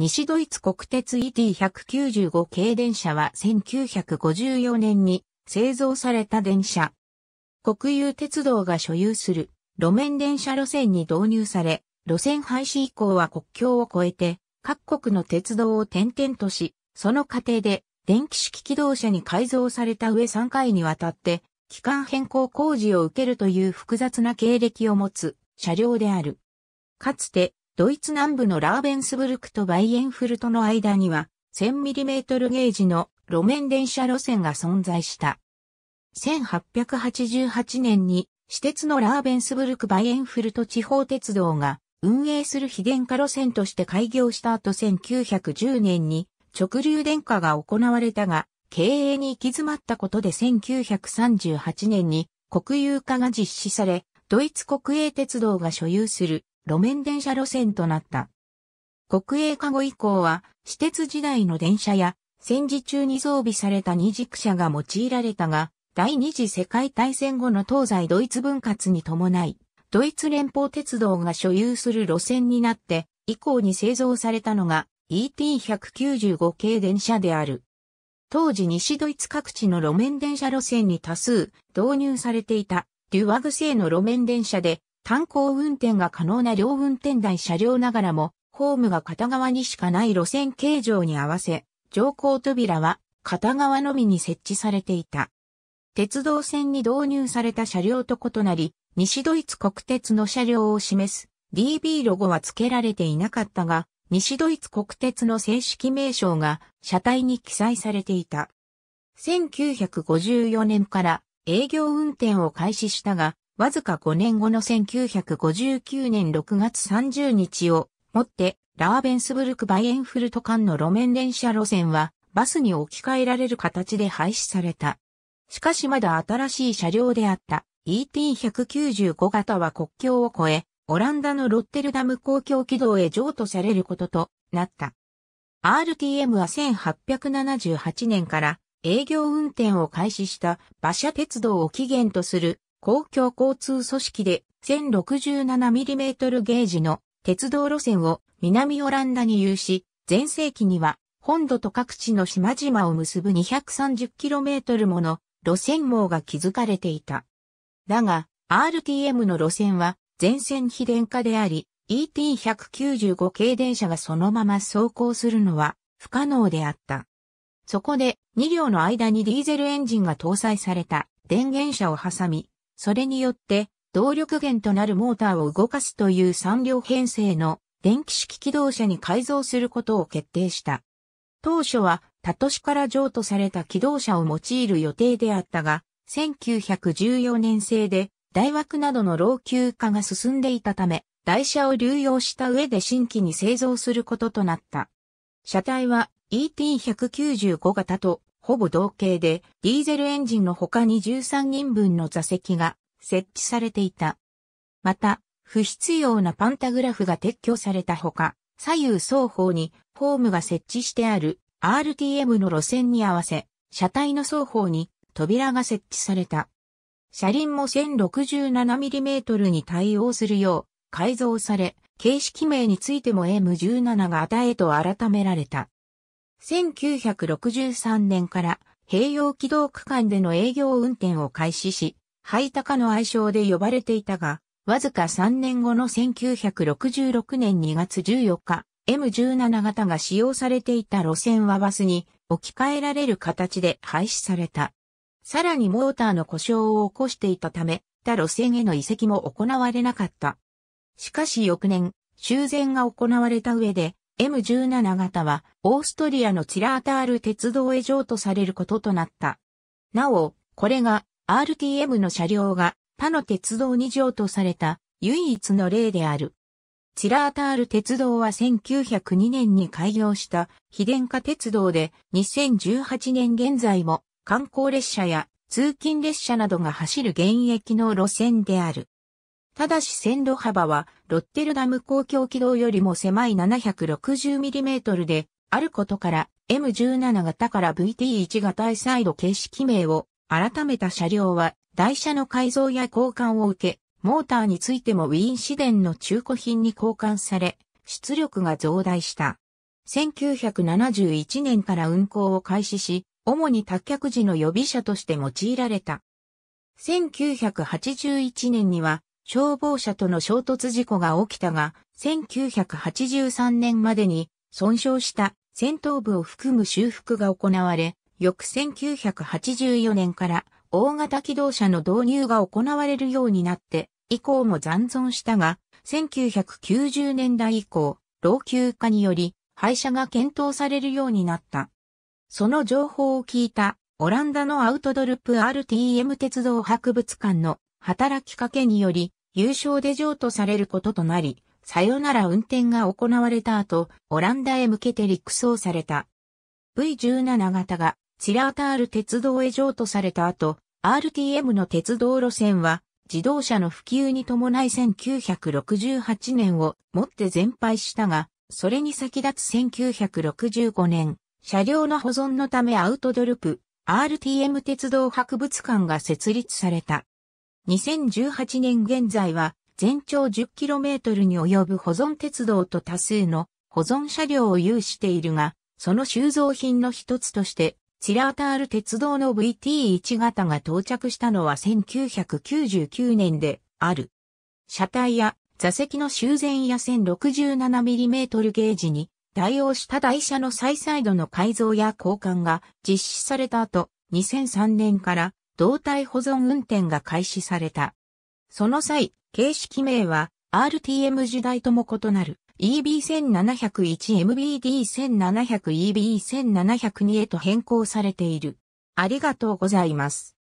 西ドイツ国鉄 ET195 系電車は1954年に製造された電車。国有鉄道が所有する路面電車路線に導入され、路線廃止以降は国境を越えて各国の鉄道を転々とし、その過程で電気式機動車に改造された上3回にわたって機関変更工事を受けるという複雑な経歴を持つ車両である。かつてドイツ南部のラーベンスブルクとバイエンフルトの間には 1000mm ゲージの路面電車路線が存在した。1888年に私鉄のラーベンスブルクバイエンフルト地方鉄道が運営する非電化路線として開業した後1910年に直流電化が行われたが、経営に行き詰まったことで1938年に国有化が実施され、ドイツ国営鉄道が所有する路面電車路線となった。国営化後以降は、私鉄時代の電車や、戦時中に装備された二軸車が用いられたが、第二次世界大戦後の東西ドイツ分割に伴い、ドイツ連邦鉄道が所有する路線になって、以降に製造されたのが ET195 系電車である。当時西ドイツ各地の路面電車路線に多数導入されていたデュワグ製の路面電車で観光運転が可能な両運転台車両ながらも、ホームが片側にしかない路線形状に合わせ、乗降扉は片側のみに設置されていた。鉄道線に導入された車両と異なり、西ドイツ国鉄の車両を示す DB ロゴは付けられていなかったが、西ドイツ国鉄の正式名称が車体に記載されていた。1954年から営業運転を開始したが、わずか5年後の1959年6月30日をもってラーベンスブルク・バイエンフルト間の路面電車路線はバスに置き換えられる形で廃止された。しかしまだ新しい車両であった ET195 型は国境を越え、オランダのロッテルダム公共軌道へ譲渡されることとなった。RTM は1878年から営業運転を開始した馬車鉄道を起源とする公共交通組織で 1067mm ゲージの鉄道路線を南オランダに有し、前世紀には本土と各地の島々を結ぶ 230km もの路線網が築かれていた。だが、RTM の路線は全線非電化であり、ET195 系電車がそのまま走行するのは不可能であった。そこで2両の間にディーゼルエンジンが搭載された電源車を挟み、それによって、動力源となるモーターを動かすという3両編成の電気式機動車に改造することを決定した。当初は、他都市から譲渡された機動車を用いる予定であったが、1914年製で、大枠などの老朽化が進んでいたため、台車を流用した上で新規に製造することとなった。車体は ET195 型とほぼ同型で、ディーゼルエンジンの他に13人分の座席が設置されていた。また、不必要なパンタグラフが撤去されたほか、左右双方にホームが設置してある RTM の路線に合わせ、車体の双方に扉が設置された。車輪も 1067mm に対応するよう改造され、形式名についても M17 が与えと改められた。1963年から併用軌道区間での営業運転を開始し、ハイタカの愛称で呼ばれていたが、わずか3年後の1966年2月14日、M17 型が使用されていた路線はバスに置き換えられる形で廃止された。さらにモーターの故障を起こしていたため、他路線への移籍も行われなかった。しかし翌年、修繕が行われた上で、M17 型はオーストリアのツラータール鉄道へ譲渡されることとなった。なお、これが RTM の車両が他の鉄道に譲渡された唯一の例である。チラータール鉄道は1902年に開業した非電化鉄道で2018年現在も観光列車や通勤列車などが走る現役の路線である。ただし線路幅はロッテルダム公共軌道よりも狭い 760mm であることから M17 型から VT1 型サイド形式名を改めた車両は台車の改造や交換を受け、モーターについてもウィーン市電の中古品に交換され、出力が増大した。1971年から運行を開始し、主に脱却時の予備車として用いられた。1981年には消防車との衝突事故が起きたが、1983年までに損傷した戦闘部を含む修復が行われ、翌1984年から大型機動車の導入が行われるようになって、以降も残存したが、1990年代以降、老朽化により、廃車が検討されるようになった。その情報を聞いた、オランダのアウトドルプ RTM 鉄道博物館の働きかけにより、優勝で譲渡されることとなり、さよなら運転が行われた後、オランダへ向けて陸送された。V17 型がチラータール鉄道へ譲渡された後、RTM の鉄道路線は自動車の普及に伴い1968年をもって全廃したが、それに先立つ1965年、車両の保存のためアウトドルプ、RTM 鉄道博物館が設立された。2018年現在は全長 10km に及ぶ保存鉄道と多数の保存車両を有しているが、その収蔵品の一つとして、チラータール鉄道の VT1 型が到着したのは1999年である。車体や座席の修繕や 1067mm ゲージに対応した台車のサイサイドの改造や交換が実施された後、2003年から胴体保存運転が開始された。その際、形式名は RTM 時代とも異なる EB1701MBD1700EB1702 へと変更されている。ありがとうございます。